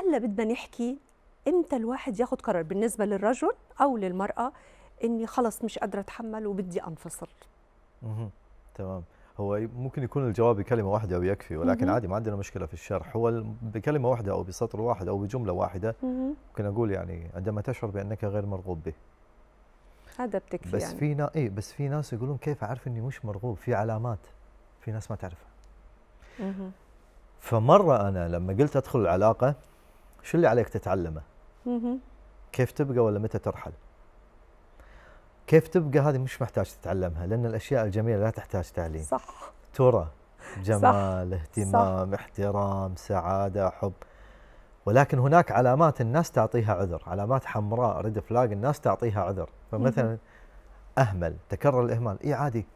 هلا بدنا نحكي امتى الواحد ياخذ قرار بالنسبه للرجل او للمراه اني خلص مش قادره اتحمل وبدي انفصل اها تمام هو ممكن يكون الجواب بكلمه واحده او يكفي ولكن عادي ما عندنا مشكله في الشرح هو بكلمه واحده او بسطر واحد او بجمله واحده ممكن اقول يعني عندما تشعر بانك غير مرغوب به هذا بتكفي بس يعني. في نا... إيه بس في ناس يقولون كيف اعرف اني مش مرغوب في علامات في ناس ما تعرفها فمره انا لما قلت ادخل العلاقه شو اللي عليك تتعلمه؟ كيف تبقى ولا متى ترحل؟ كيف تبقى هذه مش محتاج تتعلمها لان الاشياء الجميله لا تحتاج تعليم صح ترى جمال صح. اهتمام صح. احترام سعاده حب ولكن هناك علامات الناس تعطيها عذر علامات حمراء ريد فلاج الناس تعطيها عذر فمثلا اهمل تكرر الاهمال اي عادي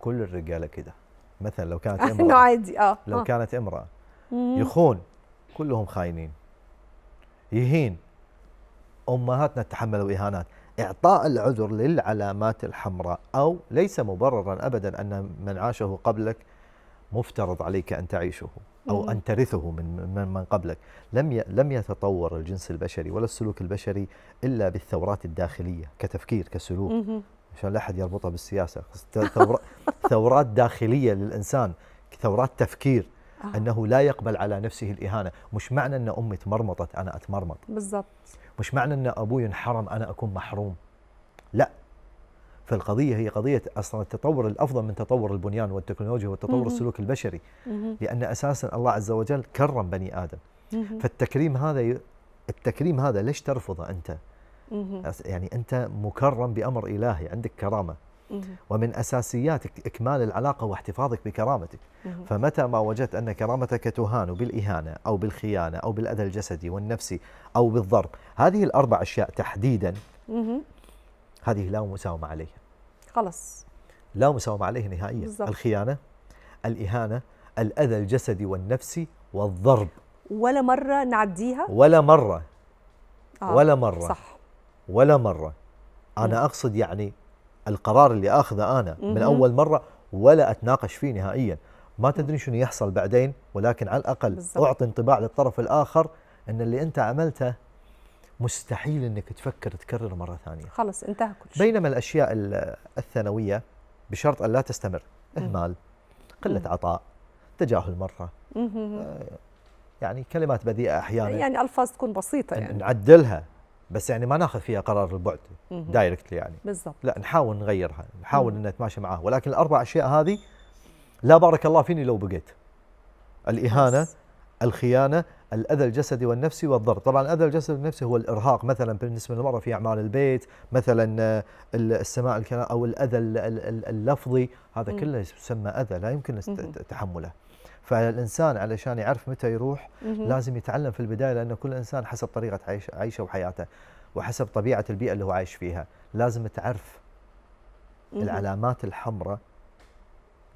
كل الرجاله كده مثلا لو كانت امراه عادي اه لو آه. كانت امراه يخون كلهم خاينين يهين امهاتنا تحملوا اهانات اعطاء العذر للعلامات الحمراء او ليس مبررا ابدا ان من عاشه قبلك مفترض عليك ان تعيشه او ان ترثه من من, من قبلك لم لم يتطور الجنس البشري ولا السلوك البشري الا بالثورات الداخليه كتفكير كسلوك عشان لا احد يربطها بالسياسه ثورات داخليه للانسان ثورات تفكير آه. انه لا يقبل على نفسه الاهانه مش معنى ان امي تمرمطت انا اتمرمط بالضبط مش معنى ان ابوي انحرم انا اكون محروم لا فالقضيه هي قضيه اصلا التطور الافضل من تطور البنيان والتكنولوجيا والتطور السلوك البشري لان اساسا الله عز وجل كرم بني ادم فالتكريم هذا ي... التكريم هذا ليش ترفضه انت يعني انت مكرم بامر الهي عندك كرامه ومن اساسيات اكمال العلاقه واحتفاظك بكرامتك فمتى ما وجدت ان كرامتك تهان بالاهانه او بالخيانه او بالاذى الجسدي والنفسي او بالضرب هذه الاربع اشياء تحديدا هذه لا مساومه عليها خلاص لا مساومه عليها نهائيا بالزبط. الخيانه الاهانه الاذى الجسدي والنفسي والضرب ولا مره نعديها ولا مره آه. ولا مره صح ولا مره انا اقصد يعني القرار اللي اخذه انا من اول مره ولا اتناقش فيه نهائيا ما تدري شنو يحصل بعدين ولكن على الاقل بالزبط. اعطي انطباع للطرف الاخر ان اللي انت عملته مستحيل انك تفكر تكرر مره ثانيه خلص انتهى كل شيء بينما الاشياء الثانويه بشرط ان لا تستمر اهمال قله عطاء تجاهل مره آه، يعني كلمات بذيئه احيانا يعني الفاظ تكون بسيطه يعني نعدلها بس يعني ما ناخذ فيها قرار البعد دايركتلي يعني بالضبط لا نحاول نغيرها نحاول ان نتماشى معاه ولكن الاربع اشياء هذه لا بارك الله فيني لو بقيت الاهانه الخيانه الأذى الجسدي والنفسي والضر طبعا الأذى الجسدي والنفسي هو الإرهاق مثلا بالنسبة للمرأة في أعمال البيت مثلا آه، السماع الكلام أو الأذى اللفظي هذا كله يسمى أذى لا يمكن تحمله فالانسان علشان يعرف متى يروح لازم يتعلم في البدايه لان كل انسان حسب طريقه عيش عيشه وحياته وحسب طبيعه البيئه اللي هو عايش فيها لازم تعرف العلامات الحمراء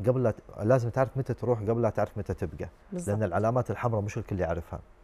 قبل لازم تعرف متى تروح قبل لا تعرف متى تبقى بالزبط. لان العلامات الحمراء مش الكل يعرفها